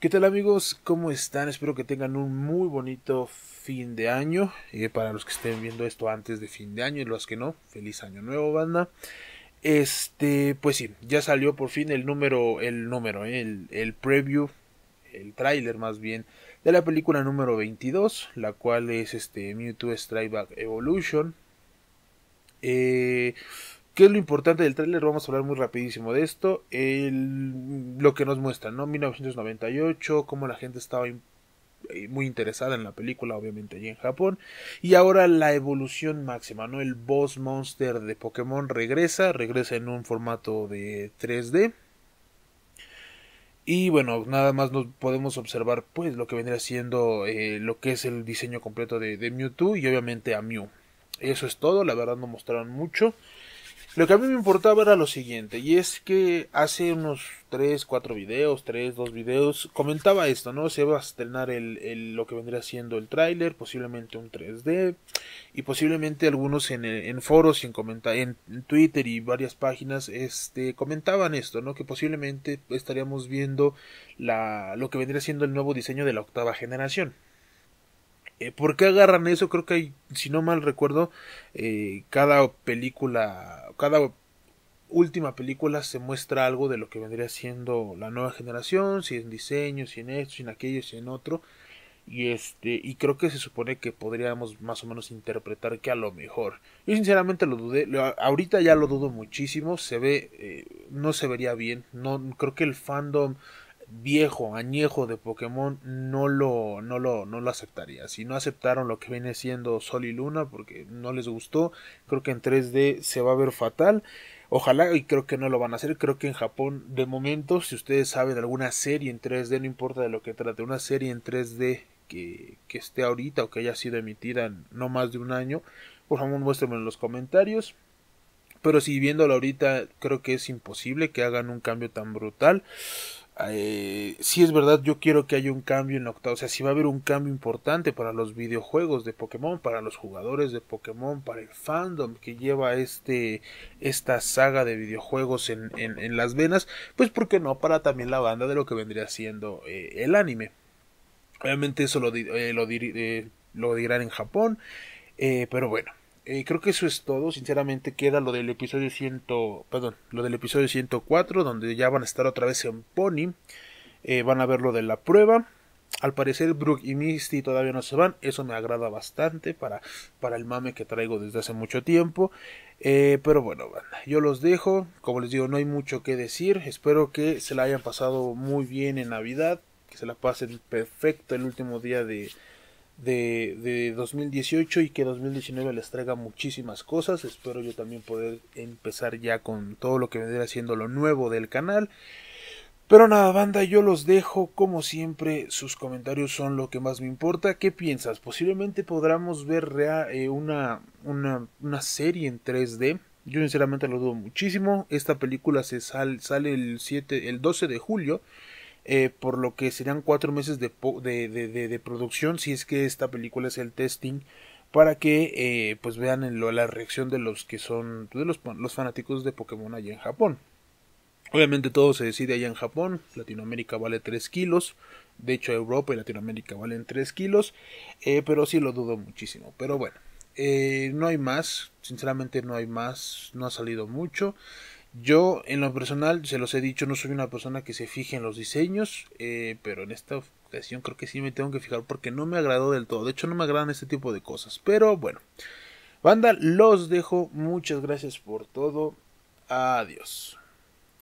¿Qué tal amigos? ¿Cómo están? Espero que tengan un muy bonito fin de año. Eh, para los que estén viendo esto antes de fin de año y los que no, feliz año nuevo, banda. Este, pues sí, ya salió por fin el número, el número, eh, el, el, preview, el tráiler más bien, de la película número 22, la cual es este Mewtwo Strike Back Evolution. Eh, ¿Qué es lo importante del tráiler? Vamos a hablar muy rapidísimo de esto. lo que nos muestra, ¿no? 1998, cómo la gente estaba eh, muy interesada en la película, obviamente allí en Japón. Y ahora la evolución máxima, ¿no? El boss monster de Pokémon regresa, regresa en un formato de 3D. Y bueno, nada más nos podemos observar pues lo que vendría siendo eh, lo que es el diseño completo de, de Mewtwo y obviamente a Mew. Eso es todo, la verdad no mostraron mucho. Lo que a mí me importaba era lo siguiente, y es que hace unos 3, 4 videos, 3, 2 videos, comentaba esto, ¿no? Se va a estrenar el, lo que vendría siendo el tráiler, posiblemente un 3D, y posiblemente algunos en, en foros y en, Twitter y varias páginas este, comentaban esto, ¿no? Que posiblemente estaríamos viendo la, lo que vendría siendo el nuevo diseño de la octava generación. Eh, ¿Por qué agarran eso? Creo que hay, si no mal recuerdo, eh, cada película, cada última película se muestra algo de lo que vendría siendo la nueva generación, si en diseño, si en esto, si en aquello, si en otro. Y este, y creo que se supone que podríamos más o menos interpretar que a lo mejor. Yo sinceramente lo dudé, ahorita ya lo dudo muchísimo, se ve, eh, no se vería bien, no, creo que el fandom viejo, añejo de Pokémon no lo, no lo, no lo aceptaría. Si no aceptaron lo que viene siendo Sol y Luna porque no les gustó, creo que en 3D se va a ver fatal. Ojalá, y creo que no lo van a hacer, creo que en Japón de momento, si ustedes saben de alguna serie en 3D, no importa de lo que trate, una serie en 3D que, que esté ahorita o que haya sido emitida en no más de un año, por favor muéstrenme en los comentarios. Pero si viéndolo ahorita, creo que es imposible que hagan un cambio tan brutal. Eh, si es verdad, yo quiero que haya un cambio en la O sea, si va a haber un cambio importante para los videojuegos de Pokémon, para los jugadores de Pokémon, para el fandom que lleva este, esta saga de videojuegos en, las venas, pues ¿por qué no? Para también la banda de lo que vendría siendo eh, el anime. Obviamente eso lo, eh, lo, lo dirán en Japón, pero bueno. Eh, creo que eso es todo. Sinceramente queda lo del episodio 100, perdón, lo del episodio 104, donde ya van a estar otra vez en Pony. Eh, van a ver lo de la prueba. Al parecer Brooke y Misty todavía no se van. Eso me agrada bastante para, para el mame que traigo desde hace mucho tiempo. Eh, pero bueno, yo los dejo. Como les digo, no hay mucho que decir. Espero que se la hayan pasado muy bien en Navidad. Que se la pasen perfecto el último día de, de, 2018 y que 2019 les traiga muchísimas cosas. Espero yo también poder empezar ya con todo lo que vendrá siendo lo nuevo del canal. Pero nada, banda, yo los dejo. Como siempre, sus comentarios son lo que más me importa. ¿Qué piensas? Posiblemente podamos ver eh, una, una, una, serie en 3D. Yo sinceramente lo dudo muchísimo. Esta película se sale el, el 12 de julio. Eh, por lo que serían cuatro meses de, de, de, de, producción si es que esta película es el testing para que eh, pues vean lo, la reacción de los que son de los, los fanáticos de Pokémon allá en Japón. Obviamente todo se decide allá en Japón, Latinoamérica vale 3 kilos, de hecho Europa y Latinoamérica valen 3 kilos, eh, pero sí lo dudo muchísimo, pero bueno, no hay más, sinceramente no hay más, no ha salido mucho, yo, en lo personal, se los he dicho, no soy una persona que se fije en los diseños, eh, pero en esta ocasión creo que sí me tengo que fijar porque no me agradó del todo. De hecho, no me agradan este tipo de cosas, pero bueno. Banda, los dejo. Muchas gracias por todo. Adiós.